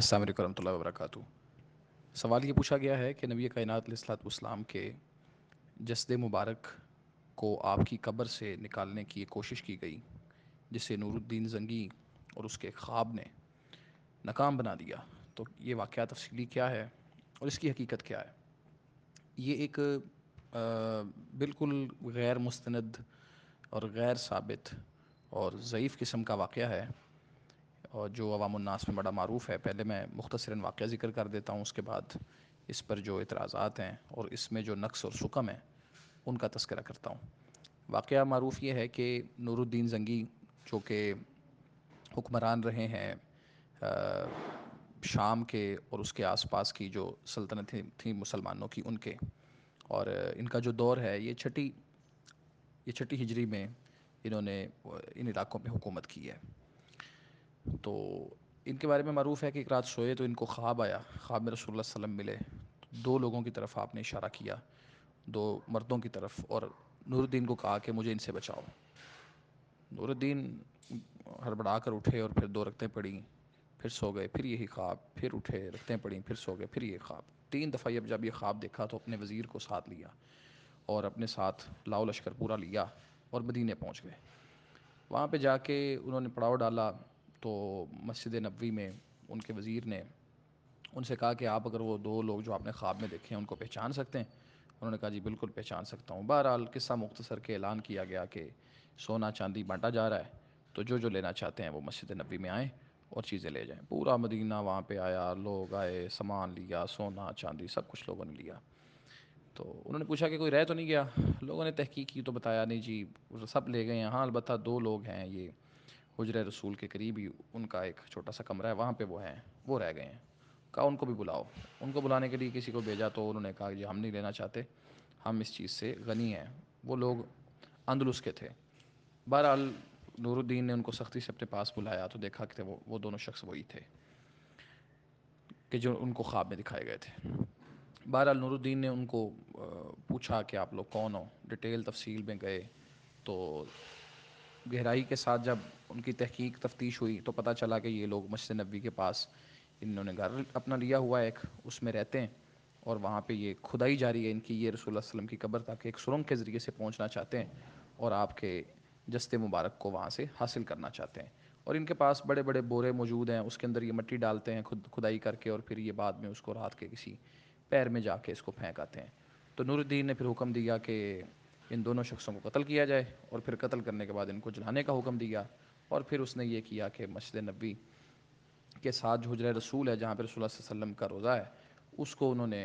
अस्सलाम वालेकुम रहमतुल्लाहि वबरकاتہ सवाल ये पूछा गया है कि नबी कायनात सलाम के जसद मुबारक को आपकी कब्र से निकालने की कोशिश की गई जिसे नूरुद्दीन जंगी और उसके ख्वाब ने नाकाम बना दिया तो ये वाक़ तफसली क्या है और इसकी हकीकत क्या है ये एक आ, बिल्कुल गैर मुस्तंद और गैर साबित और ज़यीफ़ किस्म का वाक़ है और जो अवामनास में बड़ा मरूफ है पहले मैं मुख्तसरा वाक़ ज़िक्र कर देता हूँ उसके बाद इस पर जो एतराज़ात हैं और इसमें जो नक्स और सुकम है उनका तस्करा करता हूँ वाक़ मरूफ ये है कि नूरुद्दीन जंगी जो कि हुक्मरान रहे हैं शाम के और उसके आसपास की जो सल्तनतें थी मुसलमानों की उनके और इनका जो दौर है ये छठी ये छठी हिजरी में इन्होंने इन इलाकों में हुकूमत की है तो इनके बारे में मरूफ़ है कि एक रात सोए तो इनको ख्वाब आया ख्वाब में रसूल वसम मिले तो दो लोगों की तरफ आपने इशारा किया दो मर्दों की तरफ और नूरुद्दीन को कहा कि मुझे इनसे बचाओ नूरुद्दीन हड़बड़ा कर उठे और फिर दो रखते पड़ी फिर सो गए फिर यही ख्वाब फिर उठे रखते पड़ी फिर सो गए फिर ये ख्वाब तीन दफ़ा अब जब ये ख्वाब देखा तो अपने वज़ीर को साथ लिया और अपने साथ लाओ लश्कर पूरा लिया और मदीने पहुँच गए वहाँ पर जाके उन्होंने पड़ाव डाला तो मस्जिद नबी में उनके वज़ीर ने उनसे कहा कि आप अगर वो दो लोग जो आपने ख्वाब में देखे हैं उनको पहचान सकते हैं उन्होंने कहा जी बिल्कुल पहचान सकता हूँ बहरहाल किस्सा मुख्तसर के ऐलान किया गया कि सोना चांदी बांटा जा रहा है तो जो जो लेना चाहते हैं वो मस्जिद नबी में आएँ और चीज़ें ले जाएँ पूरा मदीना वहाँ पर आया लोग आए सामान लिया सोना चांदी सब कुछ लोगों ने लिया तो उन्होंने पूछा कि कोई रह तो नहीं गया लोगों ने तहकीक की तो बताया नहीं जी सब ले गए हैं हाँ अलबत्त दो लोग हैं ये हजर रसूल के करीब ही उनका एक छोटा सा कमरा है वहाँ पर वो हैं वो रह गए हैं कहा उनको भी बुलाओ उनको बुलाने के लिए किसी को भेजा तो उन्होंने कहा कि हम नहीं लेना चाहते हम इस चीज़ से गनी हैं वो लोग अंदलुस के थे बहरहाल नूरुद्दीन ने उनको सख्ती से अपने पास बुलाया तो देखा कि वो वो दोनों शख्स वही थे कि जो उनको ख्वाब में दिखाए गए थे बहरहाल नूरुद्दीन ने उनको पूछा कि आप लोग कौन हो डिटेल तफसील में गए तो गहराई के साथ जब उनकी तहकीक तफ्तीश हुई तो पता चला कि ये लोग मस्जिद नबी के पास इन्होंने घर अपना लिया हुआ एक उसमें रहते हैं और वहाँ पे ये खुदाई जारी है इनकी ये रसूल वसलम की कब्र ताकि एक सुरंग के ज़रिए से पहुँचना चाहते हैं और आपके जस्ते मुबारक को वहाँ से हासिल करना चाहते हैं और इनके पास बड़े बड़े बोरे मौजूद हैं उसके अंदर ये मट्टी डालते हैं खुद खुदाई करके और फिर ये बाद में उसको रात के किसी पैर में जाके इसको फेंक आते हैं तो नूरुद्दीन ने फिर हुक्म दिया कि इन दोनों शख्सों को कत्ल किया जाए और फिर कत्ल करने के बाद इनको जलाने का हुक्म दिया और फिर उसने ये किया कि मस्जिद नबी के साथ जो हजर रसूल है जहाँ पर रसूल वसम का रोज़ा है उसको उन्होंने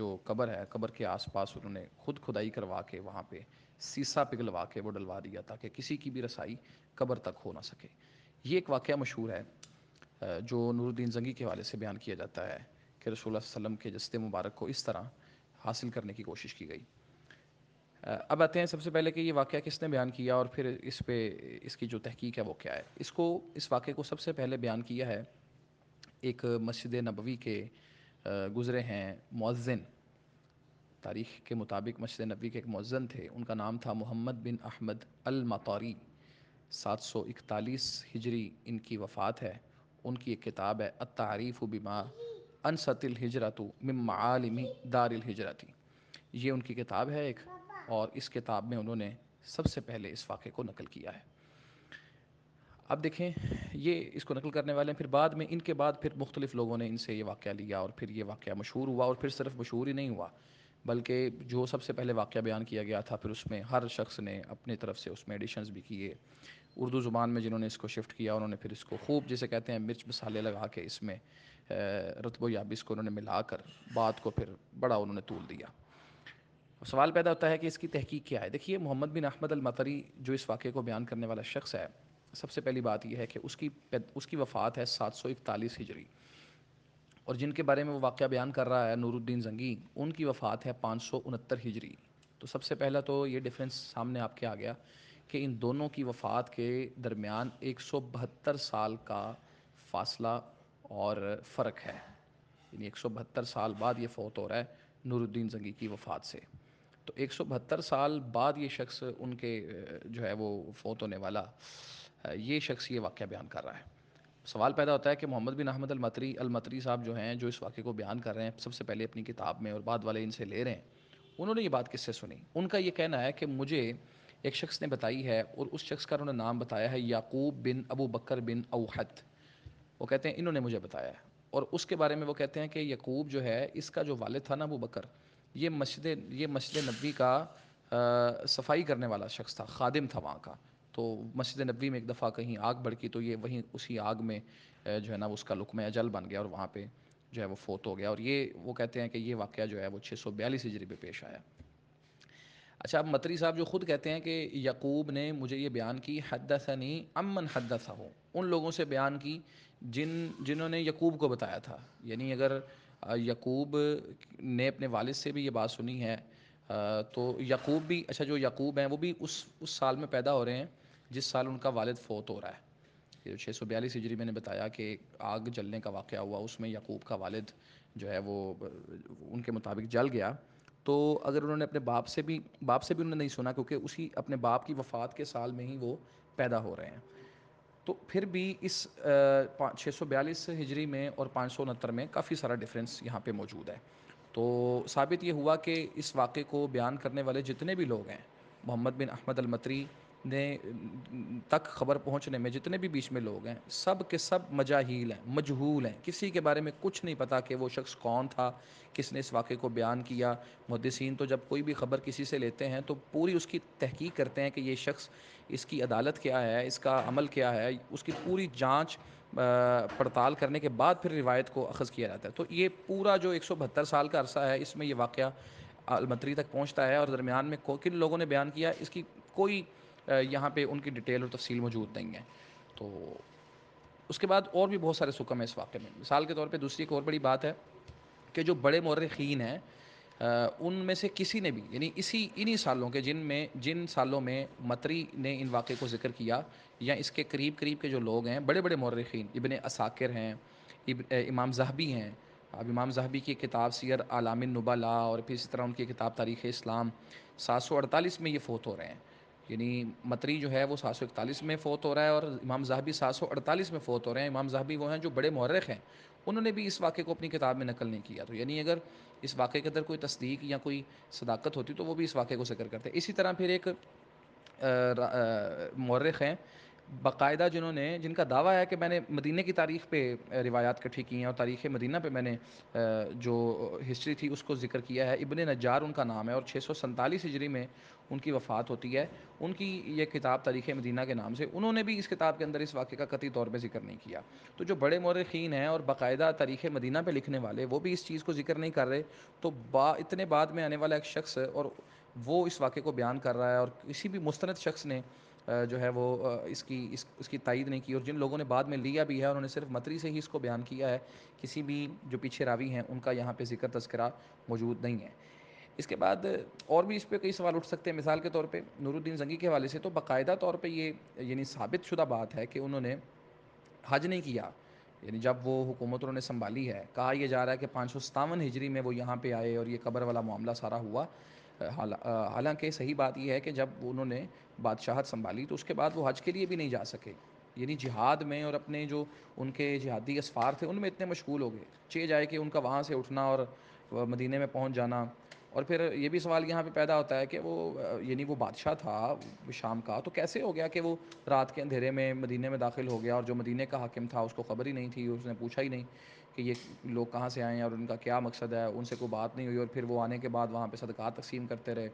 जो कबर है क़बर के आसपास उन्होंने खुद खुदाई करवा के वहाँ पे सीसा पिघलवा के वो डलवा दिया ताकि किसी की भी रसाई कबर तक हो ना सके ये एक वाक़ मशहूर है जो नूरुद्दीन जंगी के हवाले से बयान किया जाता है कि रसूल वसम के जस्ते मुबारक को इस तरह हासिल करने की कोशिश की गई अब आते हैं सबसे पहले कि ये वाक़ किसने बयान किया और फिर इस पर इसकी जो तहकीक है वो क्या है इसको इस वाक़े को सबसे पहले बयान किया है एक मस्जिद नबवी के गुज़रे हैं मौज़िन तारीख़ के मुताबिक मस्जिद नबी के एक मौज़न थे उनका नाम था मोहम्मद बिन अहमद अलमतौरी सात सौ इकतालीस हिजरी इनकी वफ़ात है उनकी एक किताब है अतारीफ़ बिमा अनसतिल हिजरत ममालमी दारिल हिजरती ये उनकी किताब है एक और इस किताब में उन्होंने सबसे पहले इस वाक़े को नकल किया है अब देखें ये इसको नकल करने वाले हैं फिर बाद में इनके बाद फिर मुख्तलिफ़ लोगों ने इनसे ये वाक़ लिया और फिर ये वाक़ मशहूर हुआ और फिर सिर्फ मशहूर ही नहीं हुआ बल्कि जो सबसे पहले वाक़ बयान किया गया था फिर उसमें हर शख्स ने अपनी तरफ से उसमें एडिशन भी किए उर्दू ज़ुबान में जिन्होंने इसको शिफ्ट किया उन्होंने फिर इसको खूब जिसे कहते हैं मिर्च मसाले लगा के इसमें रतबो याबिस को उन्होंने मिला कर बात को फिर बड़ा उन्होंने तूल दिया सवाल पैदा होता है कि इसकी तहकीक क्या है देखिए मोहम्मद बिन अहमद अलमतरी जो इस वाक़े को बयान करने वाला शख्स है सबसे पहली बात यह है कि उसकी उसकी वफ़ात है सात सौ इकतालीस हिजरी और जिनके बारे में वो वाक़ बयान कर रहा है नूरुद्दीन जंगी उनकी वफ़ात है पाँच सौ उनहत्तर हिजरी तो सबसे पहला तो ये डिफरेंस सामने आपके आ गया कि इन दोनों की वफ़ात के दरमियान एक सौ बहत्तर साल का फासला और फ़र्क है यानी एक सौ बहत्तर साल बाद ये फौत हो रहा है नूरुद्दीन जंगी की वफ़ात से तो एक साल बाद ये शख्स उनके जो है वो फोत होने वाला ये शख्स ये वाक्य बयान कर रहा है सवाल पैदा होता है कि मोहम्मद बिन अहमद अलमतरी अलमतरी साहब जो हैं जो इस वाक़े को बयान कर रहे हैं सबसे पहले अपनी किताब में और बाद वाले इनसे ले रहे हैं उन्होंने ये बात किससे सुनी उनका ये कहना है कि मुझे एक शख्स ने बताई है और उस शख्स का उन्होंने नाम बताया है याकूब बिन अबू बकर बिन अवहद वो कहते हैं इन्होंने मुझे बताया है और उसके बारे में वो कहते हैं कि यकूब जो है इसका जो वालद था ना अबू बकर ये मस्जिद ये मस्जिद नबी का आ, सफाई करने वाला शख्स था खादिम था वहाँ का तो मस्जिद नबी में एक दफ़ा कहीं आग भड़की तो ये वहीं उसी आग में जो है ना उसका लुकम अजल बन गया और वहाँ पे जो है वो फोत हो गया और ये वो कहते हैं कि ये वाक़ जो है वो छः सौ बयालीस हिजरी पे पेश आया अच्छा अब मतरी साहब जो ख़ुद कहते हैं कि यकूब ने मुझे ये बयान की सनी अमन हदसा हो उन लोगों से बयान की जिन जिन्होंने यकूब को बताया था यानी अगर यकूब ने अपने वालिद से भी ये बात सुनी है तो यकूब भी अच्छा जो यकूब हैं वो भी उस उस साल में पैदा हो रहे हैं जिस साल उनका वालिद फ़ोत हो रहा है छः सौ बयालीस हिजरी मैंने बताया कि आग जलने का वाक़ हुआ उसमें यकूब का वालिद जो है वो उनके मुताबिक जल गया तो अगर उन्होंने अपने बाप से भी बाप से भी उन्होंने नहीं सुना क्योंकि उसी अपने बाप की वफ़ात के साल में ही वो पैदा हो रहे हैं तो फिर भी इस छः सौ बयालीस हिजरी में और पाँच सौ उनहत्तर में काफ़ी सारा डिफरेंस यहाँ पे मौजूद है तो साबित ये हुआ कि इस वाक़े को बयान करने वाले जितने भी लोग हैं मोहम्मद बिन अहमद अलमतरी ने तक खबर पहुंचने में जितने भी बीच में लोग हैं सब के सब मजाहील हैं मजहूल हैं किसी के बारे में कुछ नहीं पता कि वो शख्स कौन था किसने इस वाक़े को बयान किया मुहदसिन तो जब कोई भी ख़बर किसी से लेते हैं तो पूरी उसकी तहकीक करते हैं कि ये शख्स इसकी अदालत क्या है इसका अमल क्या है उसकी पूरी जाँच पड़ताल करने के बाद फिर रिवायत को अखज़ किया जाता है तो ये पूरा जो एक सौ बहत्तर साल का अरसा है इसमें ये वाक़ अलमतरी तक पहुँचता है और दरमियान में किन लोगों ने बयान किया इसकी कोई यहाँ पे उनकी डिटेल और तफसील मौजूद नहीं है तो उसके बाद और भी बहुत सारे सुकम है इस वाक़े में मिसाल के तौर पर दूसरी एक और बड़ी बात है कि जो बड़े मौरखीन हैं उनमें से किसी ने भी यानी इसी इन्हीं सालों के जिन में जिन सालों में मतरी ने इन वाक़े को ज़िक्र किया या इसके करीब करीब के जो लोग हैं बड़े बड़े मौरखीन इबन असाकिर हैं इब, इमाम जहबी हैं अब इमाम जहबी की किताब सीर आलामिन नबाला और फिर इसी तरह उनकी किताब तारीख़ इस्लाम सात सौ अड़तालीस में ये फोत हो रहे हैं यानी मतरी जो है वो सात सौ इकतालीस में फ़ोत हो रहा है और इमाम जहाबी सात सौ अड़तालीस में फ़ोत हो रहे हैं इमाम जहाबी वो हैं जो बड़े मौरक हैं उन्होंने भी इस वाक़े को अपनी किताब में नकल नहीं किया तो यानी अगर इस वाक़े के अंदर कोई तस्दीक या कोई सदाकत होती तो वो भी इस वाक़े को जिक्र करते इसी तरह फिर एक मौरख हैं बाकायदा जिन्होंने जिनका दावा है कि मैंने मदीने की तारीख़ पे रिवायात कट्ठी की हैं और तारीख़ मदीना पे मैंने जो हिस्ट्री थी उसको ज़िक्र किया है इबन नजार उनका नाम है और छः सौ सैंतालीस हिजरी में उनकी वफ़ात होती है उनकी ये किताब तारीख़ मदीना के नाम से उन्होंने भी इस किताब के अंदर इस वाक़े का कती तौर पर जिक्र नहीं किया तो जो बड़े मौरखीन हैं और बाकायदा तारीख़ मदीना पर लिखने वाले वो भी इस चीज़ को जिक्र नहीं कर रहे तो बा इतने बाद में आने वाला एक शख्स और वो इस वाक़े को बयान कर रहा है और किसी भी मुस्ंद शख्स ने जो है वो इसकी इस, इसकी तइद नहीं की और जिन लोगों ने बाद में लिया भी है उन्होंने सिर्फ मतरी से ही इसको बयान किया है किसी भी जो पीछे रावी हैं उनका यहाँ पर जिक्र तस्करा मौजूद नहीं है इसके बाद और भी इस पर कई सवाल उठ सकते हैं मिसाल के तौर पर नूरुद्दीन जंगी के हवाले से तो बाकायदा तौर पर ये यानी साबित शुदा बात है कि उन्होंने हज नहीं किया यानी जब वो हुकूमत उन्होंने संभाली है कहा यह जा रहा है कि पाँच सौ सतावन हिजरी में वो यहाँ पे आए और ये कबर वाला मामला सारा हुआ हालांकि सही बात यह है कि जब उन्होंने बादशाहत संभाली तो उसके बाद वो हज के लिए भी नहीं जा सके यानी जिहाद में और अपने जो उनके जिहादी असफ़ार थे उनमें इतने मशगूल हो गए चे जाए कि उनका वहाँ से उठना और मदीने में पहुँच जाना और फिर ये भी सवाल यहाँ पे पैदा होता है कि वो यानी वो बादशाह था शाम का तो कैसे हो गया कि वो रात के अंधेरे में मदीने में दाखिल हो गया और जो मदीने का हाकिम था उसको ख़बर ही नहीं थी उसने पूछा ही नहीं कि ये लोग कहाँ से आए हैं और उनका क्या मकसद है उनसे कोई बात नहीं हुई और फिर वो आने के बाद वहाँ पर सदक़ा तकसीम करते रहे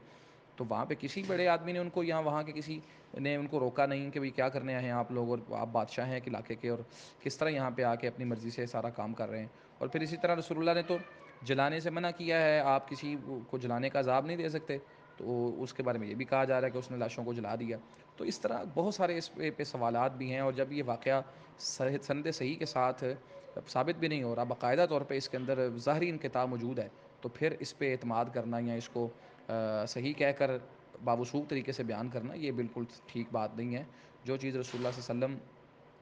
तो वहाँ पे किसी बड़े आदमी ने उनको यहाँ वहाँ के किसी ने उनको रोका नहीं कि भाई क्या करने आए हैं आप लोग और आप बादशाह हैं कि इलाके के और किस तरह यहाँ पे आके अपनी मर्ज़ी से सारा काम कर रहे हैं और फिर इसी तरह रसोल्ला ने तो जलाने से मना किया है आप किसी को जलाने का अजाब नहीं दे सकते तो उसके बारे में ये भी कहा जा रहा है कि उसने लाशों को जला दिया तो इस तरह बहुत सारे इस पे, पे सवाल भी हैं और जब ये वाक़ सनद सही के साथ साबित भी नहीं हो रहा बाकायदा तौर पर इसके अंदर ज़ाहरी इनकता मौजूद है तो फिर इस पर अतमाद करना या इसको सही कहकर बाबूसूख तरीके से बयान करना ये बिल्कुल ठीक बात नहीं है जो चीज़ रसोल्ला वसम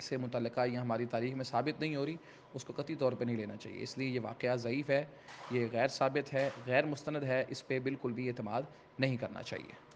से मुतल या हमारी तारीख में साबित नहीं हो रही उसको कती तौर पर नहीं लेना चाहिए इसलिए ये वाक़ ज़यीफ़ है ये गैर साबित है गैर मुस्ंद है इस पर बिल्कुल भी अतमाद नहीं करना चाहिए